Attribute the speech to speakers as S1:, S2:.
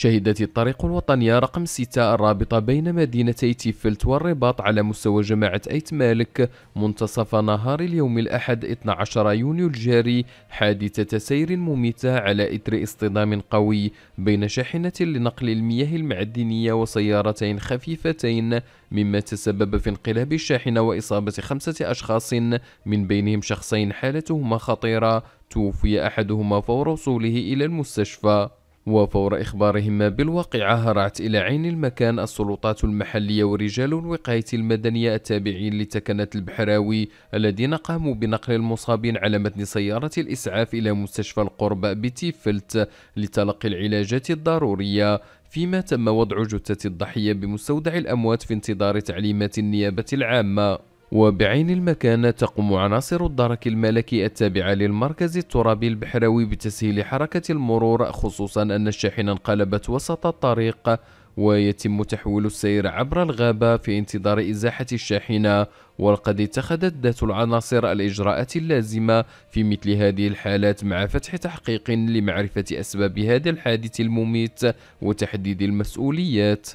S1: شهدت الطريق الوطنية رقم 6 الرابطة بين مدينتي تيفلت والرباط على مستوى جماعة أيت مالك منتصف نهار اليوم الأحد 12 يونيو الجاري حادثة سير مميتة على إثر اصطدام قوي بين شاحنة لنقل المياه المعدنية وسيارتين خفيفتين مما تسبب في انقلاب الشاحنة وإصابة خمسة أشخاص من بينهم شخصين حالتهما خطيرة توفي أحدهما فور وصوله إلى المستشفى وفور إخبارهما بالواقعة هرعت إلى عين المكان السلطات المحلية ورجال الوقاية المدنية التابعين لتكنة البحراوي الذين قاموا بنقل المصابين على متن سيارة الإسعاف إلى مستشفى القرب بتيفلت لتلقي العلاجات الضرورية فيما تم وضع جثة الضحية بمستودع الأموات في انتظار تعليمات النيابة العامة وبعين المكان تقوم عناصر الدرك الملكي التابعة للمركز الترابي البحروي بتسهيل حركة المرور خصوصا أن الشاحنة انقلبت وسط الطريق ويتم تحويل السير عبر الغابة في انتظار إزاحة الشاحنة ولقد اتخذت ذات العناصر الإجراءات اللازمة في مثل هذه الحالات مع فتح تحقيق لمعرفة أسباب هذا الحادث المميت وتحديد المسؤوليات